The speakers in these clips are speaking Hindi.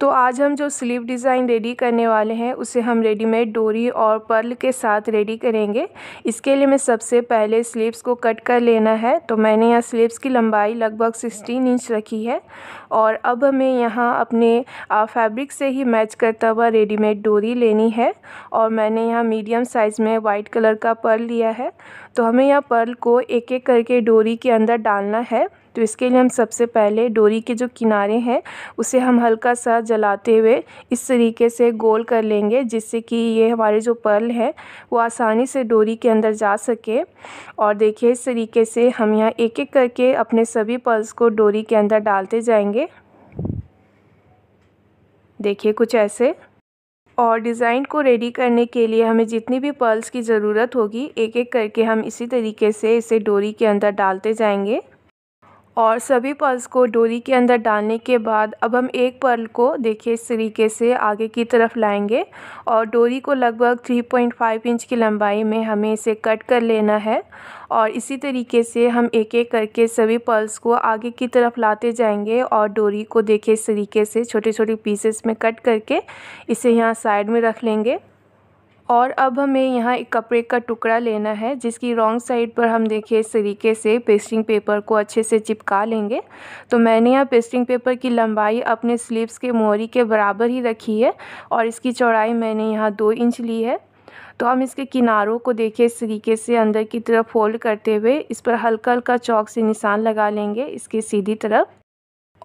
तो आज हम जो स्लीव डिज़ाइन रेडी करने वाले हैं उसे हम रेडीमेड डोरी और पर्ल के साथ रेडी करेंगे इसके लिए मैं सबसे पहले स्लीव्स को कट कर लेना है तो मैंने यहाँ स्लीव्स की लंबाई लगभग 16 इंच रखी है और अब हमें यहाँ अपने फैब्रिक से ही मैच करता हुआ रेडीमेड डोरी लेनी है और मैंने यहाँ मीडियम साइज़ में वाइट कलर का पर्ल लिया है तो हमें यहाँ पर्ल को एक एक करके डोरी के अंदर डालना है तो इसके लिए हम सबसे पहले डोरी के जो किनारे हैं उसे हम हल्का सा जलाते हुए इस तरीके से गोल कर लेंगे जिससे कि ये हमारे जो पर्ल है वो आसानी से डोरी के अंदर जा सके और देखिए इस तरीके से हम यहाँ एक एक करके अपने सभी पर्ल्स को डोरी के अंदर डालते जाएंगे देखिए कुछ ऐसे और डिज़ाइन को रेडी करने के लिए हमें जितनी भी पर्ल्स की ज़रूरत होगी एक एक करके हम इसी तरीके से इसे डोरी के अंदर डालते जाएंगे और सभी पर्ल्स को डोरी के अंदर डालने के बाद अब हम एक पर्ल को देखिए इस तरीके से आगे की तरफ लाएंगे और डोरी को लगभग 3.5 इंच की लंबाई में हमें इसे कट कर लेना है और इसी तरीके से हम एक एक करके सभी पर्ल्स को आगे की तरफ लाते जाएंगे और डोरी को देखिए इस तरीके से छोटे छोटे पीसेस में कट करके इसे यहाँ साइड में रख लेंगे और अब हमें यहाँ एक कपड़े का टुकड़ा लेना है जिसकी रॉन्ग साइड पर हम देखिए इस तरीके से पेस्टिंग पेपर को अच्छे से चिपका लेंगे तो मैंने यहाँ पेस्टिंग पेपर की लंबाई अपने स्लीव्स के मोहरी के बराबर ही रखी है और इसकी चौड़ाई मैंने यहाँ दो इंच ली है तो हम इसके किनारों को देखिए इस तरीके से अंदर की तरफ फोल्ड करते हुए इस पर हल्का हल्का चौक से निशान लगा लेंगे इसके सीधी तरफ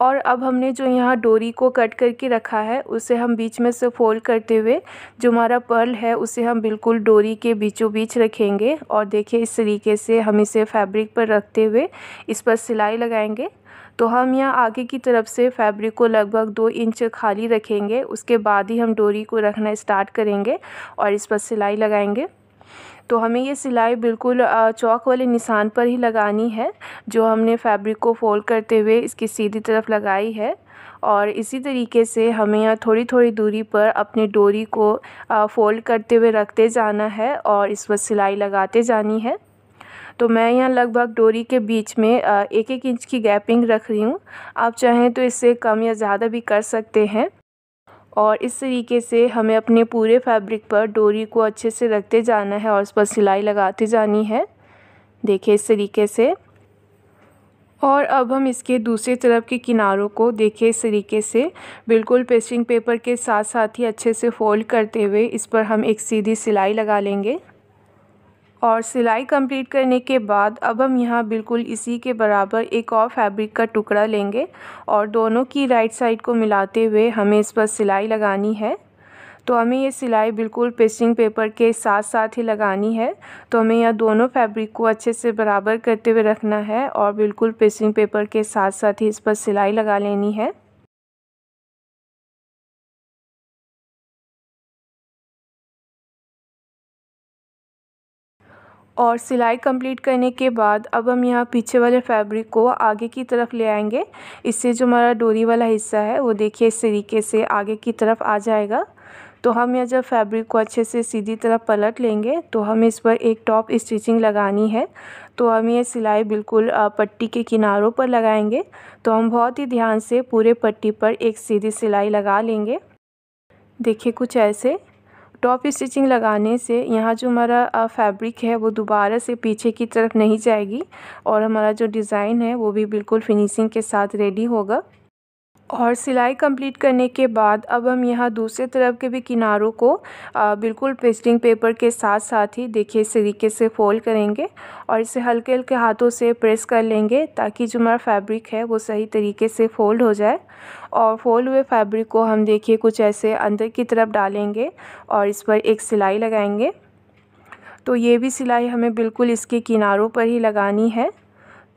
और अब हमने जो यहाँ डोरी को कट करके रखा है उसे हम बीच में से फोल्ड करते हुए जो हमारा पर्ल है उसे हम बिल्कुल डोरी के बीचों बीच रखेंगे और देखिए इस तरीके से हम इसे फैब्रिक पर रखते हुए इस पर सिलाई लगाएंगे तो हम यहाँ आगे की तरफ से फैब्रिक को लगभग दो इंच खाली रखेंगे उसके बाद ही हम डोरी को रखना स्टार्ट करेंगे और इस पर सिलाई लगाएंगे तो हमें ये सिलाई बिल्कुल चौक वाले निशान पर ही लगानी है जो हमने फैब्रिक को फोल्ड करते हुए इसकी सीधी तरफ लगाई है और इसी तरीके से हमें यहाँ थोड़ी थोड़ी दूरी पर अपने डोरी को फ़ोल्ड करते हुए रखते जाना है और इस पर सिलाई लगाते जानी है तो मैं यहाँ लगभग डोरी के बीच में एक एक इंच की गैपिंग रख रही हूँ आप चाहें तो इससे कम या ज़्यादा भी कर सकते हैं और इस तरीके से हमें अपने पूरे फैब्रिक पर डोरी को अच्छे से रखते जाना है और उस पर सिलाई लगाते जानी है देखिए इस तरीके से और अब हम इसके दूसरे तरफ के किनारों को देखिए इस तरीके से बिल्कुल पेस्टिंग पेपर के साथ साथ ही अच्छे से फोल्ड करते हुए इस पर हम एक सीधी सिलाई लगा लेंगे और सिलाई कंप्लीट करने के बाद अब हम यहाँ बिल्कुल इसी के बराबर एक और फैब्रिक का टुकड़ा लेंगे और दोनों की राइट साइड को मिलाते हुए हमें इस पर सिलाई लगानी है तो हमें ये सिलाई बिल्कुल पेस्टिंग पेपर के साथ साथ ही लगानी है तो हमें यह दोनों फैब्रिक को अच्छे से बराबर करते हुए रखना है और बिल्कुल पेस्टिंग पेपर के साथ साथ ही इस पर सिलाई लगा लेनी है और सिलाई कंप्लीट करने के बाद अब हम यहाँ पीछे वाले फैब्रिक को आगे की तरफ ले आएंगे इससे जो हमारा डोरी वाला हिस्सा है वो देखिए इस तरीके से आगे की तरफ आ जाएगा तो हम यह जब फैब्रिक को अच्छे से सीधी तरफ़ पलट लेंगे तो हमें इस पर एक टॉप स्टिचिंग लगानी है तो हम ये सिलाई बिल्कुल पट्टी के किनारों पर लगाएंगे तो हम बहुत ही ध्यान से पूरे पट्टी पर एक सीधी सिलाई लगा लेंगे देखिए कुछ ऐसे टॉप स्टिचिंग लगाने से यहाँ जो हमारा फैब्रिक है वो दोबारा से पीछे की तरफ नहीं जाएगी और हमारा जो डिज़ाइन है वो भी बिल्कुल फिनिशिंग के साथ रेडी होगा और सिलाई कंप्लीट करने के बाद अब हम यहाँ दूसरे तरफ के भी किनारों को आ, बिल्कुल पेस्टिंग पेपर के साथ साथ ही देखिए इस तरीके से फोल्ड करेंगे और इसे हल्के हल्के हाथों से प्रेस कर लेंगे ताकि जो हमारा फैब्रिक है वो सही तरीके से फ़ोल्ड हो जाए और फोल्ड हुए फैब्रिक को हम देखिए कुछ ऐसे अंदर की तरफ डालेंगे और इस पर एक सिलाई लगाएंगे तो ये भी सिलाई हमें बिल्कुल इसके किनारों पर ही लगानी है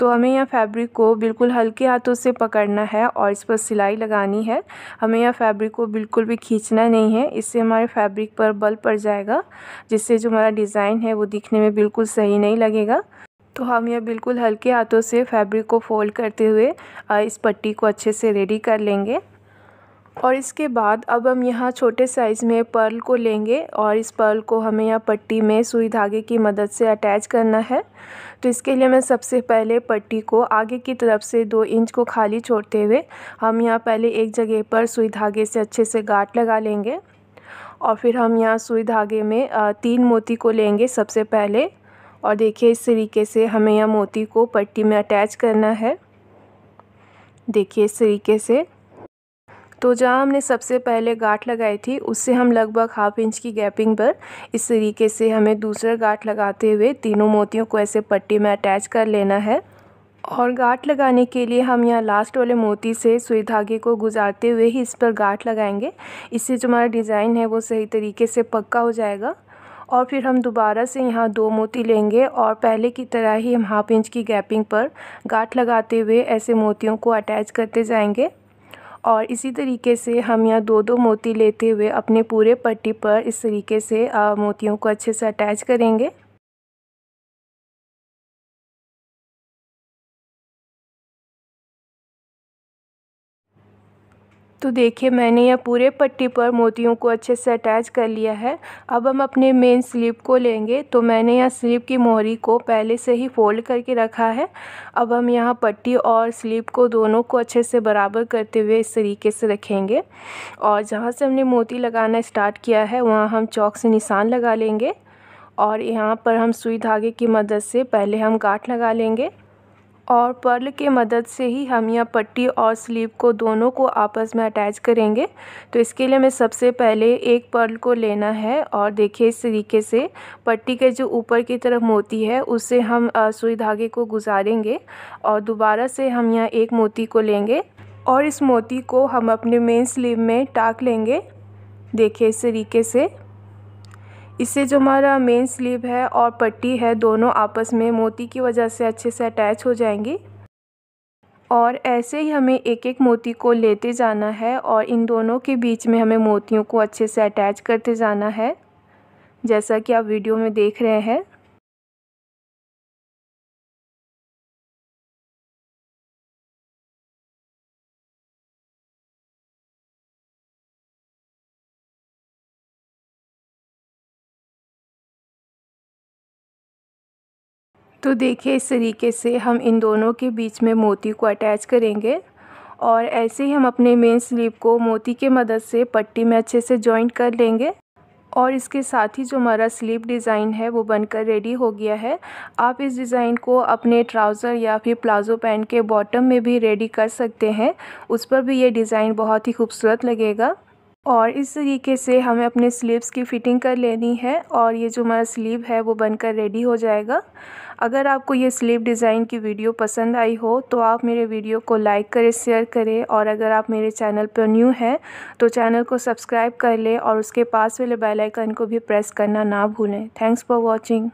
तो हमें यह फैब्रिक को बिल्कुल हल्के हाथों से पकड़ना है और इस पर सिलाई लगानी है हमें यह फैब्रिक को बिल्कुल भी खींचना नहीं है इससे हमारे फैब्रिक पर बल पड़ जाएगा जिससे जो हमारा डिज़ाइन है वो दिखने में बिल्कुल सही नहीं लगेगा तो हम यह बिल्कुल हल्के हाथों से फैब्रिक को फोल्ड करते हुए इस पट्टी को अच्छे से रेडी कर लेंगे और इसके बाद अब हम यहाँ छोटे साइज़ में पर्ल को लेंगे और इस पर्ल को हमें यहाँ पट्टी में सुई धागे की मदद से अटैच करना है तो इसके लिए मैं सबसे पहले पट्टी को आगे की तरफ से दो इंच को खाली छोड़ते हुए हम यहाँ पहले एक जगह पर सुई धागे से अच्छे से गाठ लगा लेंगे और फिर हम यहाँ सुई धागे में तीन मोती को लेंगे सबसे पहले और देखिए इस तरीके से हमें यह मोती को पट्टी में अटैच करना है देखिए इस तरीके से तो जहाँ हमने सबसे पहले गांठ लगाई थी उससे हम लगभग हाफ इंच की गैपिंग पर इस तरीके से हमें दूसरा गांठ लगाते हुए तीनों मोतियों को ऐसे पट्टी में अटैच कर लेना है और गांठ लगाने के लिए हम यहाँ लास्ट वाले मोती से सुई धागे को गुजारते हुए ही इस पर गांठ लगाएंगे इससे जो हमारा डिज़ाइन है वो सही तरीके से पक्का हो जाएगा और फिर हम दोबारा से यहाँ दो मोती लेंगे और पहले की तरह ही हम हाफ इंच की गैपिंग पर गांठ लगाते हुए ऐसे मोतियों को अटैच करते जाएंगे और इसी तरीके से हम यहाँ दो दो मोती लेते हुए अपने पूरे पट्टी पर इस तरीके से मोतियों को अच्छे से अटैच करेंगे तो देखिए मैंने यह पूरे पट्टी पर मोतियों को अच्छे से अटैच कर लिया है अब हम अपने मेन स्लीप को लेंगे तो मैंने यहाँ स्लीप की मोहरी को पहले से ही फोल्ड करके रखा है अब हम यहाँ पट्टी और स्लीप को दोनों को अच्छे से बराबर करते हुए इस तरीके से रखेंगे और जहाँ से हमने मोती लगाना स्टार्ट किया है वहाँ हम चौक से निशान लगा लेंगे और यहाँ पर हम सुई धागे की मदद से पहले हम गाठ लगा लेंगे और पर्ल के मदद से ही हम यह पट्टी और स्लीव को दोनों को आपस में अटैच करेंगे तो इसके लिए मैं सबसे पहले एक पर्ल को लेना है और देखिए इस तरीके से पट्टी के जो ऊपर की तरफ मोती है उससे हम सुई धागे को गुजारेंगे और दोबारा से हम यहाँ एक मोती को लेंगे और इस मोती को हम अपने मेन स्लीव में टाक लेंगे देखिए इस तरीके से इससे जो हमारा मेन स्लीव है और पट्टी है दोनों आपस में मोती की वजह से अच्छे से अटैच हो जाएंगे और ऐसे ही हमें एक एक मोती को लेते जाना है और इन दोनों के बीच में हमें मोतियों को अच्छे से अटैच करते जाना है जैसा कि आप वीडियो में देख रहे हैं तो देखिए इस तरीके से हम इन दोनों के बीच में मोती को अटैच करेंगे और ऐसे ही हम अपने मेन स्लीव को मोती के मदद से पट्टी में अच्छे से जॉइंट कर लेंगे और इसके साथ ही जो हमारा स्लीव डिज़ाइन है वो बनकर रेडी हो गया है आप इस डिज़ाइन को अपने ट्राउज़र या फिर प्लाजो पैंट के बॉटम में भी रेडी कर सकते हैं उस पर भी ये डिज़ाइन बहुत ही खूबसूरत लगेगा और इस तरीके से हमें अपने स्लीव्स की फ़िटिंग कर लेनी है और ये जो हमारा स्लीव है वो बनकर रेडी हो जाएगा अगर आपको ये स्लीव डिज़ाइन की वीडियो पसंद आई हो तो आप मेरे वीडियो को लाइक करें शेयर करें और अगर आप मेरे चैनल पर न्यू हैं तो चैनल को सब्सक्राइब कर लें और उसके पास वाले बेलाइकन को भी प्रेस करना ना भूलें थैंक्स फॉर वॉचिंग